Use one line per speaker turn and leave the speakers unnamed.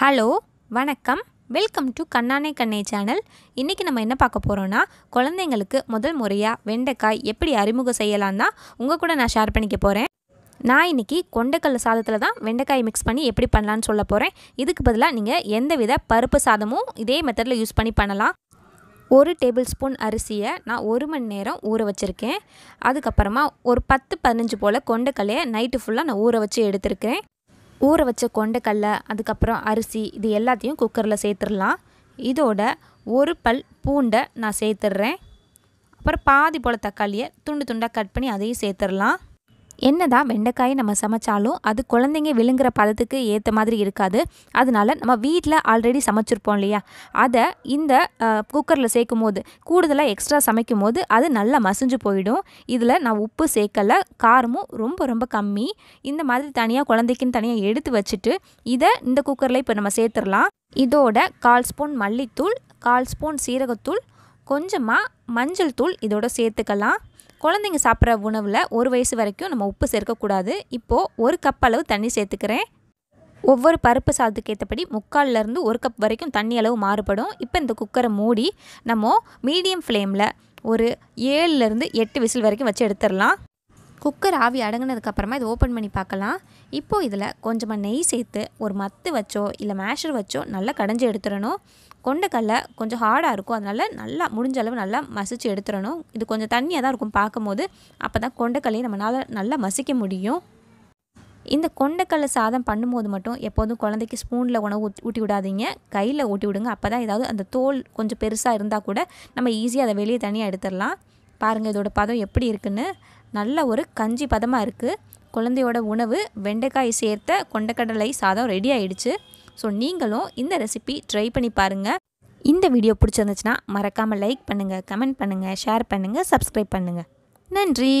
hello வணக்கம் welcome to கண்ணானே கண்ணே channel இன்றைக்கி நம்ம என்ன பார்க்க போகிறோன்னா குழந்தைங்களுக்கு முதல் முறையாக வெண்டைக்காய் எப்படி அறிமுகம் செய்யலாம் தான் உங்கள் கூட நான் ஷேர் பண்ணிக்க போகிறேன் நான் இன்றைக்கி கொண்டக்கல் சாதத்தில் தான் வெண்டைக்காய் மிக்ஸ் பண்ணி எப்படி பண்ணலான்னு சொல்ல போகிறேன் இதுக்கு பதிலாக நீங்கள் எந்த வித பருப்பு சாதமும் இதே மெத்தடில் யூஸ் பண்ணி பண்ணலாம் ஒரு டேபிள் ஸ்பூன் அரிசியை நான் ஒரு மணி நேரம் ஊற வச்சுருக்கேன் அதுக்கப்புறமா ஒரு பத்து பதினஞ்சு போல் கொண்டக்கல்லையை நைட்டு ஃபுல்லாக நான் ஊற வச்சு எடுத்திருக்கேன் ஊற வச்ச கொண்டைக்கல்லை அதுக்கப்புறம் அரிசி இது எல்லாத்தையும் குக்கரில் சேர்த்துடலாம் இதோட ஒரு பல் பூண்டை நான் சேர்த்துட்றேன் அப்புறம் பாதி போல் தக்காளியை துண்டு துண்டாக கட் பண்ணி அதையும் சேர்த்துடலாம் என்ன தான் வெண்டைக்காயை நம்ம சமைச்சாலும் அது குழந்தைங்க விழுங்குற பதத்துக்கு ஏற்ற மாதிரி இருக்காது அதனால நம்ம வீட்டில் ஆல்ரெடி சமைச்சிருப்போம் இல்லையா அதை இந்த குக்கரில் சேர்க்கும் போது கூடுதலாக எக்ஸ்ட்ரா சமைக்கும் போது அது நல்லா மசிஞ்சு போயிடும் இதில் நான் உப்பு சேர்க்கலை காரமும் ரொம்ப ரொம்ப கம்மி இந்த மாதிரி தனியாக குழந்தைக்குன்னு தனியாக எடுத்து வச்சுட்டு இதை இந்த குக்கரில் இப்போ நம்ம சேர்த்துடலாம் இதோட கால் ஸ்பூன் மல்லித்தூள் கால் ஸ்பூன் சீரகத்தூள் கொஞ்சமாக மஞ்சள் தூள் இதோட சேர்த்துக்கலாம் குழந்தைங்க சாப்பிட்ற உணவில் ஒரு வயசு வரைக்கும் நம்ம உப்பு சேர்க்கக்கூடாது இப்போது ஒரு கப் அளவு தண்ணி சேர்த்துக்கிறேன் ஒவ்வொரு பருப்பு சாதத்துக்கு ஏற்றபடி முக்கால்லேருந்து ஒரு கப் வரைக்கும் தண்ணி அளவு மாறுபடும் இப்போ இந்த குக்கரை மூடி நம்ம மீடியம் ஃப்ளேமில் ஒரு ஏழுலேருந்து எட்டு விசில் வரைக்கும் வச்சு எடுத்துடலாம் குக்கர் ஆவி அடங்கினதுக்கப்புறமா இதை ஓப்பன் பண்ணி பார்க்கலாம் இப்போது இதில் கொஞ்சமாக நெய் சேர்த்து ஒரு மத்து வச்சோ இல்லை மேஷர் வச்சோ நல்லா கடைஞ்சி எடுத்துடணும் கொண்டக்கடலை கொஞ்சம் ஹார்டாக இருக்கும் அதனால் நல்லா முடிஞ்ச அளவு நல்லா மசிச்சு எடுத்துடணும் இது கொஞ்சம் தண்ணியாக தான் இருக்கும் பார்க்கும்போது அப்போ தான் கொண்டக்கல்லையும் நம்மளால் நல்லா மசிக்க முடியும் இந்த கொண்டக்கடலை சாதம் பண்ணும்போது மட்டும் எப்போதும் குழந்தைக்கு ஸ்பூனில் உணவு ஊட்டி விடாதீங்க கையில் ஊட்டி விடுங்க அப்போ தான் ஏதாவது அந்த தோல் கொஞ்சம் பெருசாக இருந்தால் கூட நம்ம ஈஸியாக அதை வெளியே தனியாக எடுத்துடலாம் பாருங்கள் இதோட பதம் எப்படி இருக்குன்னு நல்ல ஒரு கஞ்சி பதமாக இருக்குது குழந்தையோட உணவு வெண்டைக்காய் சேர்த்த கொண்டக்கடலை சாதம் ரெடி ஆயிடுச்சு ஸோ நீங்களும் இந்த ரெசிபி ட்ரை பண்ணி பாருங்கள் இந்த வீடியோ பிடிச்சிருந்துச்சுன்னா மறக்காமல் லைக் பண்ணுங்கள் கமெண்ட் பண்ணுங்கள் ஷேர் பண்ணுங்கள் சப்ஸ்கிரைப் பண்ணுங்கள் நன்றி